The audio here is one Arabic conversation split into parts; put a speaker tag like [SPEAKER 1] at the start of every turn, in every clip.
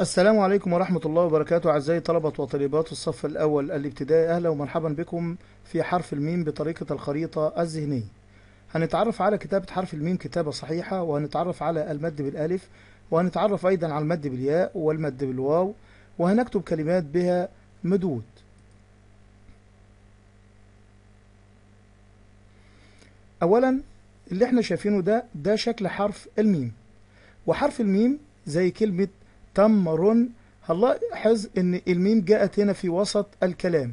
[SPEAKER 1] السلام عليكم ورحمة الله وبركاته أعزائي طلبة وطالبات الصف الأول الابتدائي أهلا ومرحبا بكم في حرف الميم بطريقة الخريطة الذهنية هنتعرف على كتابة حرف الميم كتابة صحيحة وهنتعرف على المد بالألف وهنتعرف أيضا على المد بالياء والمد بالواو وهنكتب كلمات بها مدود أولا اللي احنا شايفينه ده ده شكل حرف الميم وحرف الميم زي كلمة تمر الله حز ان الميم جاءت هنا في وسط الكلام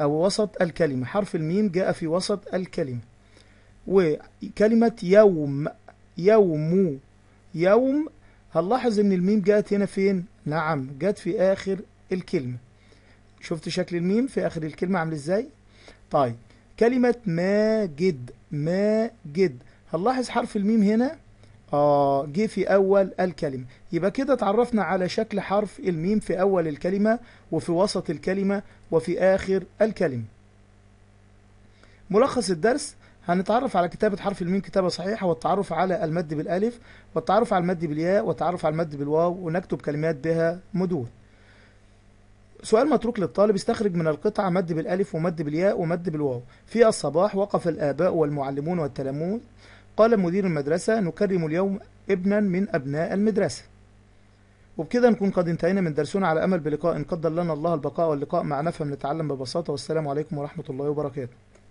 [SPEAKER 1] او وسط الكلمة حرف الميم جاء في وسط الكلمة وكلمة يوم يوم يوم هنلاحظ ان الميم جاءت هنا فين نعم جت في اخر الكلمة شفت شكل الميم في اخر الكلمة عامل ازاي طيب كلمة ماجد ماجد هنلاحظ حرف الميم هنا آه جه في أول الكلمة يبقى كده اتعرفنا على شكل حرف الميم في أول الكلمة وفي وسط الكلمة وفي آخر الكلمة ملخص الدرس هنتعرف على كتابة حرف الميم كتابة صحيحة والتعرف على المد بالألف والتعرف على المد بالياء والتعرف على المد بالواو ونكتب كلمات بها مدود سؤال متروك للطالب استخرج من القطعة مد بالألف ومد بالياء ومد بالواو في الصباح وقف الآباء والمعلمون والتلامون قال مدير المدرسة نكرم اليوم ابنا من أبناء المدرسة وبكده نكون قد انتهينا من درسنا على أمل بلقاء قدر لنا الله البقاء واللقاء مع نفهم نتعلم ببساطة والسلام عليكم ورحمة الله وبركاته